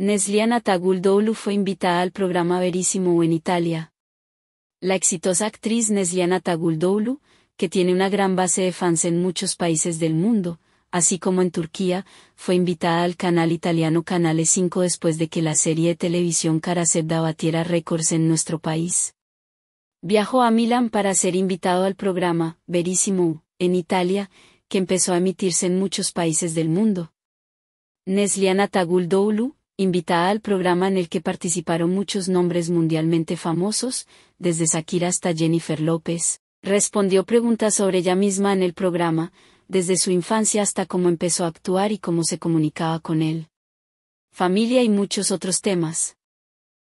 Nesliana Taguldoulu fue invitada al programa Verísimo en Italia. La exitosa actriz Nesliana Taguldoulu, que tiene una gran base de fans en muchos países del mundo, así como en Turquía, fue invitada al canal italiano Canale 5 después de que la serie de televisión Karasevda batiera récords en nuestro país. Viajó a Milán para ser invitado al programa Verísimo, en Italia, que empezó a emitirse en muchos países del mundo. Nesliana Taguldoulu, invitada al programa en el que participaron muchos nombres mundialmente famosos, desde Shakira hasta Jennifer López. Respondió preguntas sobre ella misma en el programa, desde su infancia hasta cómo empezó a actuar y cómo se comunicaba con él. Familia y muchos otros temas.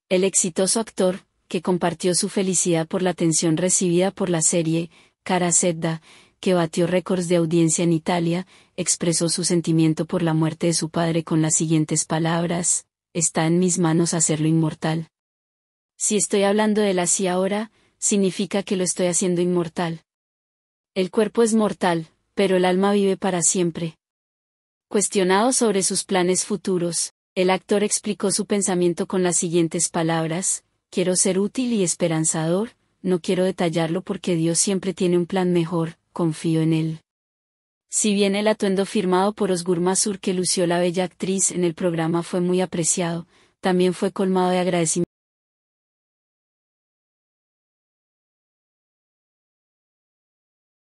El exitoso actor, que compartió su felicidad por la atención recibida por la serie, Cara Zedda, que batió récords de audiencia en Italia, expresó su sentimiento por la muerte de su padre con las siguientes palabras, está en mis manos hacerlo inmortal. Si estoy hablando de él así ahora, significa que lo estoy haciendo inmortal. El cuerpo es mortal, pero el alma vive para siempre. Cuestionado sobre sus planes futuros, el actor explicó su pensamiento con las siguientes palabras, quiero ser útil y esperanzador, no quiero detallarlo porque Dios siempre tiene un plan mejor, confío en él. Si bien el atuendo firmado por Osgur Masur que lució la bella actriz en el programa fue muy apreciado, también fue colmado de agradecimiento.